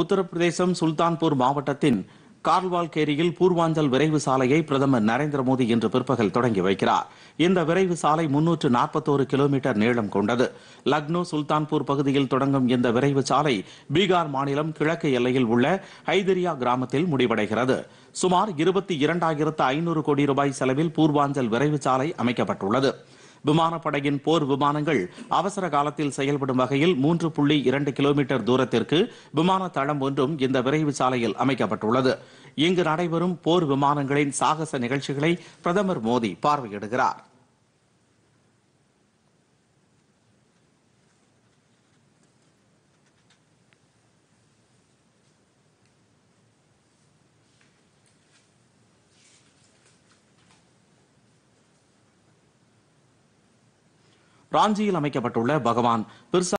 உத்தரப்பிரதேசம் சுல்தான்பூர் மாவட்டத்தின் கார்வால்கேரியில் பூர்வாஞ்சல் விரைவு சாலையை பிரதமர் நரேந்திர மோடி இன்று பிற்பகல் தொடங்கி வைக்கிறார் இந்த விரைவு சாலை முன்னூற்று நாற்பத்தோரு கிலோமீட்டர் நீளம் கொண்டது லக்னோ சுல்தான்பூர் பகுதியில் தொடங்கும் இந்த விரைவு சாலை பீகார் மாநிலம் கிழக்கு எல்லையில் உள்ள ஹைதரியா கிராமத்தில் முடிவடைகிறது சுமார் இருபத்தி இரண்டாயிரத்து ஐநூறு கோடி ரூபாய் செலவில் பூர்வாஞ்சல் விரைவு சாலை அமைக்கப்பட்டுள்ளது விமானப்படையின் போர் விமானங்கள் அவசர காலத்தில் செயல்படும் வகையில் மூன்று புள்ளி இரண்டு கிலோமீட்டர் தூரத்திற்கு விமான தளம் ஒன்றும் இந்த விரைவு சாலையில் அமைக்கப்பட்டுள்ளது இங்கு நடைபெறும் போர் விமானங்களின் சாகச நிகழ்ச்சிகளை பிரதமர் மோடி பார்வையிடுகிறார் ராஞ்சியில் அமைக்கப்பட்டுள்ள பகவான் பிர்சா